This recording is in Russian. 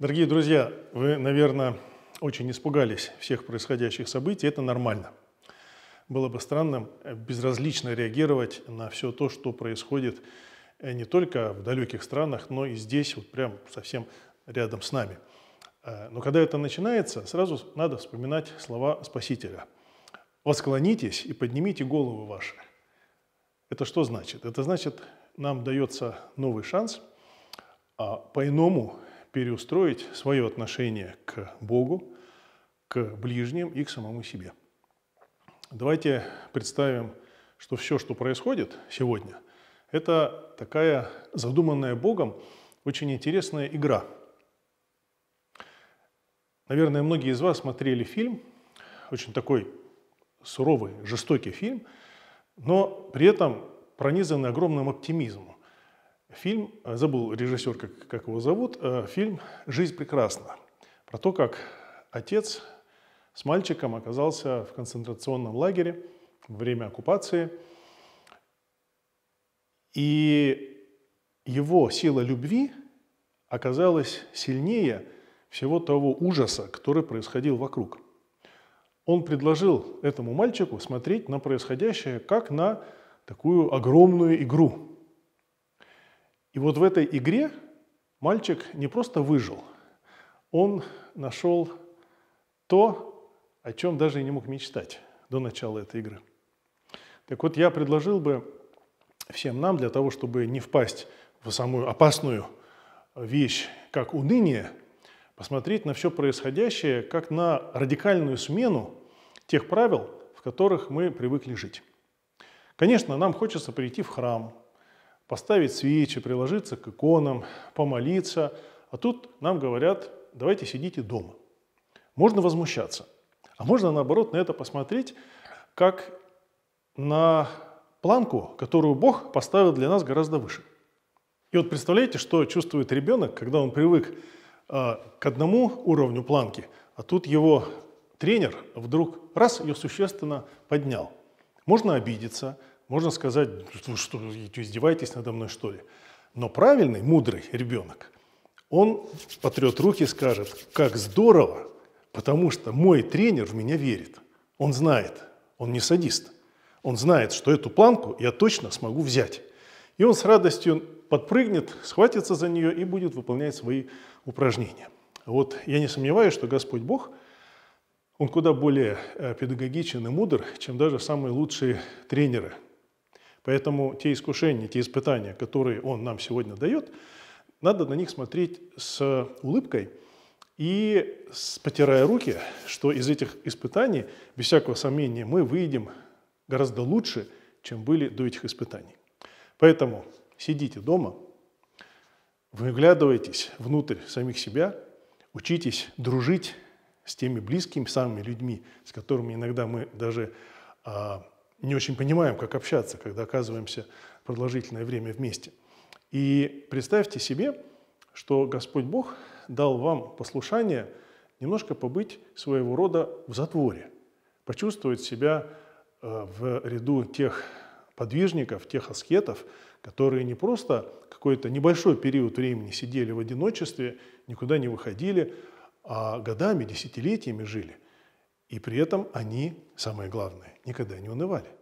Дорогие друзья, вы, наверное, очень испугались всех происходящих событий. Это нормально. Было бы странным безразлично реагировать на все то, что происходит э, не только в далеких странах, но и здесь, вот прям совсем рядом с нами. Э, но когда это начинается, сразу надо вспоминать слова Спасителя. «Восклонитесь и поднимите головы ваши». Это что значит? Это значит, нам дается новый шанс, а по-иному переустроить свое отношение к Богу, к ближним и к самому себе. Давайте представим, что все, что происходит сегодня, это такая задуманная Богом очень интересная игра. Наверное, многие из вас смотрели фильм, очень такой суровый, жестокий фильм, но при этом пронизанный огромным оптимизмом фильм, э, забыл режиссер, как, как его зовут, э, фильм «Жизнь прекрасна», про то, как отец с мальчиком оказался в концентрационном лагере во время оккупации, и его сила любви оказалась сильнее всего того ужаса, который происходил вокруг. Он предложил этому мальчику смотреть на происходящее как на такую огромную игру, и вот в этой игре мальчик не просто выжил, он нашел то, о чем даже и не мог мечтать до начала этой игры. Так вот, я предложил бы всем нам для того, чтобы не впасть в самую опасную вещь, как уныние, посмотреть на все происходящее как на радикальную смену тех правил, в которых мы привыкли жить. Конечно, нам хочется прийти в храм, поставить свечи, приложиться к иконам, помолиться. А тут нам говорят, давайте сидите дома. Можно возмущаться. А можно, наоборот, на это посмотреть, как на планку, которую Бог поставил для нас гораздо выше. И вот представляете, что чувствует ребенок, когда он привык э, к одному уровню планки, а тут его тренер вдруг раз ее существенно поднял. Можно обидеться, можно сказать, вы что, издеваетесь надо мной, что ли? Но правильный, мудрый ребенок, он потрет руки и скажет, как здорово, потому что мой тренер в меня верит. Он знает, он не садист. Он знает, что эту планку я точно смогу взять. И он с радостью подпрыгнет, схватится за нее и будет выполнять свои упражнения. Вот я не сомневаюсь, что Господь Бог, Он куда более э, педагогичен и мудр, чем даже самые лучшие тренеры – Поэтому те искушения, те испытания, которые он нам сегодня дает, надо на них смотреть с улыбкой и с, потирая руки, что из этих испытаний, без всякого сомнения, мы выйдем гораздо лучше, чем были до этих испытаний. Поэтому сидите дома, выглядывайтесь внутрь самих себя, учитесь дружить с теми близкими, самыми людьми, с которыми иногда мы даже а, не очень понимаем, как общаться, когда оказываемся продолжительное время вместе. И представьте себе, что Господь Бог дал вам послушание немножко побыть своего рода в затворе, почувствовать себя э, в ряду тех подвижников, тех аскетов, которые не просто какой-то небольшой период времени сидели в одиночестве, никуда не выходили, а годами, десятилетиями жили – и при этом они, самое главное, никогда не унывали.